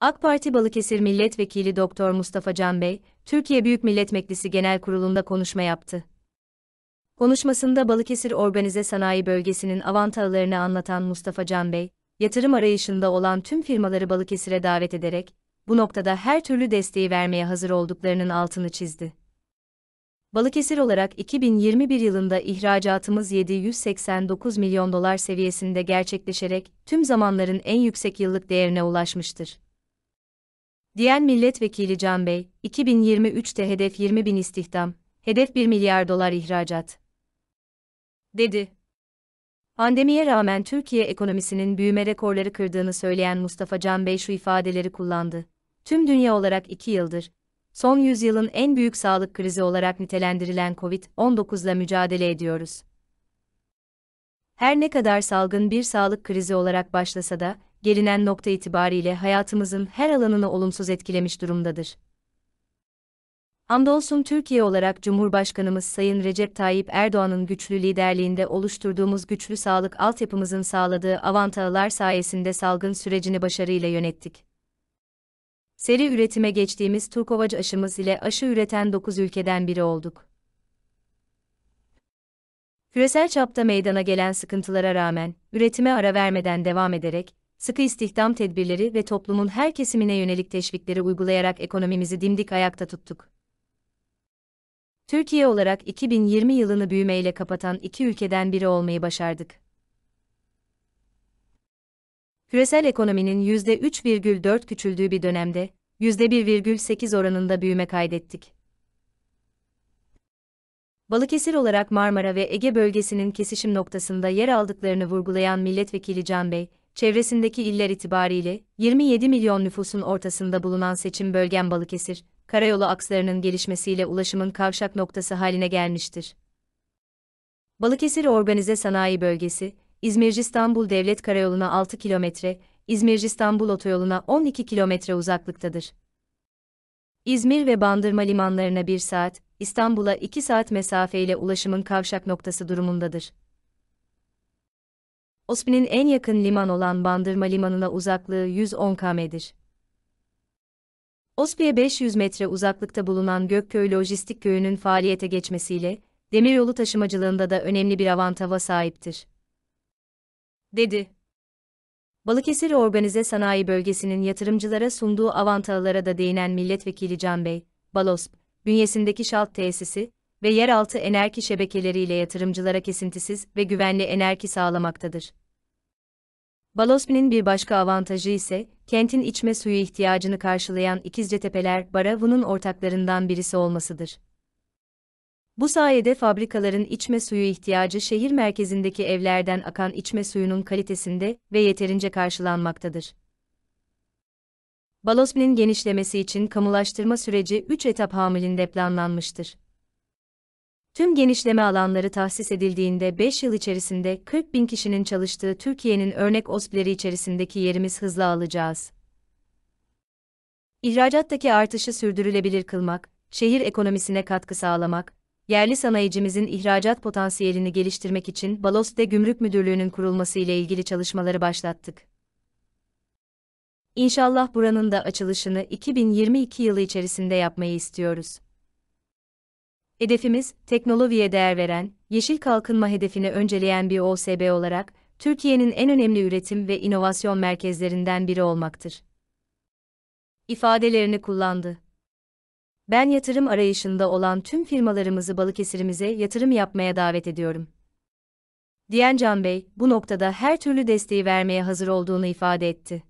AK Parti Balıkesir Milletvekili Doktor Mustafa Can Bey, Türkiye Büyük Millet Meclisi Genel Kurulu'nda konuşma yaptı. Konuşmasında Balıkesir Organize Sanayi Bölgesi'nin avantajlarını anlatan Mustafa Can Bey, yatırım arayışında olan tüm firmaları Balıkesir'e davet ederek, bu noktada her türlü desteği vermeye hazır olduklarının altını çizdi. Balıkesir olarak 2021 yılında ihracatımız 789 milyon dolar seviyesinde gerçekleşerek tüm zamanların en yüksek yıllık değerine ulaşmıştır. Diyen milletvekili Can Bey, 2023'te hedef 20 bin istihdam, hedef 1 milyar dolar ihracat. Dedi. Pandemiye rağmen Türkiye ekonomisinin büyüme rekorları kırdığını söyleyen Mustafa Can Bey şu ifadeleri kullandı. Tüm dünya olarak 2 yıldır, son yüzyılın en büyük sağlık krizi olarak nitelendirilen COVID-19 ile mücadele ediyoruz. Her ne kadar salgın bir sağlık krizi olarak başlasa da, gelinen nokta itibariyle hayatımızın her alanını olumsuz etkilemiş durumdadır. Andolsun Türkiye olarak Cumhurbaşkanımız Sayın Recep Tayyip Erdoğan'ın güçlü liderliğinde oluşturduğumuz güçlü sağlık altyapımızın sağladığı avantajlar sayesinde salgın sürecini başarıyla yönettik. Seri üretime geçtiğimiz Turkovac aşımız ile aşı üreten 9 ülkeden biri olduk. Küresel çapta meydana gelen sıkıntılara rağmen, üretime ara vermeden devam ederek, sıkı istihdam tedbirleri ve toplumun her kesimine yönelik teşvikleri uygulayarak ekonomimizi dimdik ayakta tuttuk. Türkiye olarak 2020 yılını büyümeyle kapatan iki ülkeden biri olmayı başardık. Küresel ekonominin %3,4 küçüldüğü bir dönemde, %1,8 oranında büyüme kaydettik. Balıkesir olarak Marmara ve Ege bölgesinin kesişim noktasında yer aldıklarını vurgulayan Milletvekili Can Bey, çevresindeki iller itibariyle 27 milyon nüfusun ortasında bulunan seçim bölgem Balıkesir, karayolu akslarının gelişmesiyle ulaşımın kavşak noktası haline gelmiştir. Balıkesir Organize Sanayi Bölgesi, İzmir-İstanbul Devlet Karayolu'na 6 kilometre, İzmir-İstanbul Otoyolu'na 12 kilometre uzaklıktadır. İzmir ve Bandırma limanlarına 1 saat, İstanbul'a 2 saat mesafeyle ulaşımın kavşak noktası durumundadır. Osman'ın en yakın liman olan Bandırma Limanı'na uzaklığı 110 km'dir. Osbi'ye 500 metre uzaklıkta bulunan Gökköy Lojistik Köyü'nün faaliyete geçmesiyle, demiryolu taşımacılığında da önemli bir avantava sahiptir. Dedi. Balıkesir Organize Sanayi Bölgesi'nin yatırımcılara sunduğu avantajlara da değinen Milletvekili Can Bey, Balosp, bünyesindeki şalt tesisi ve yeraltı enerji şebekeleriyle yatırımcılara kesintisiz ve güvenli enerji sağlamaktadır. Balospi'nin bir başka avantajı ise, kentin içme suyu ihtiyacını karşılayan İkizcetepeler Baravun'un ortaklarından birisi olmasıdır. Bu sayede fabrikaların içme suyu ihtiyacı şehir merkezindeki evlerden akan içme suyunun kalitesinde ve yeterince karşılanmaktadır. Balospi'nin genişlemesi için kamulaştırma süreci 3 etap hamilinde planlanmıştır. Tüm genişleme alanları tahsis edildiğinde 5 yıl içerisinde 40 bin kişinin çalıştığı Türkiye'nin örnek OSP'leri içerisindeki yerimiz hızla alacağız. İhracattaki artışı sürdürülebilir kılmak, şehir ekonomisine katkı sağlamak, yerli sanayicimizin ihracat potansiyelini geliştirmek için Balos'te Gümrük Müdürlüğü'nün kurulması ile ilgili çalışmaları başlattık. İnşallah buranın da açılışını 2022 yılı içerisinde yapmayı istiyoruz. Hedefimiz, teknolojiye değer veren, yeşil kalkınma hedefini önceleyen bir OSB olarak, Türkiye'nin en önemli üretim ve inovasyon merkezlerinden biri olmaktır. İfadelerini kullandı. Ben yatırım arayışında olan tüm firmalarımızı Balıkesir'imize yatırım yapmaya davet ediyorum. Diyen Can Bey, bu noktada her türlü desteği vermeye hazır olduğunu ifade etti.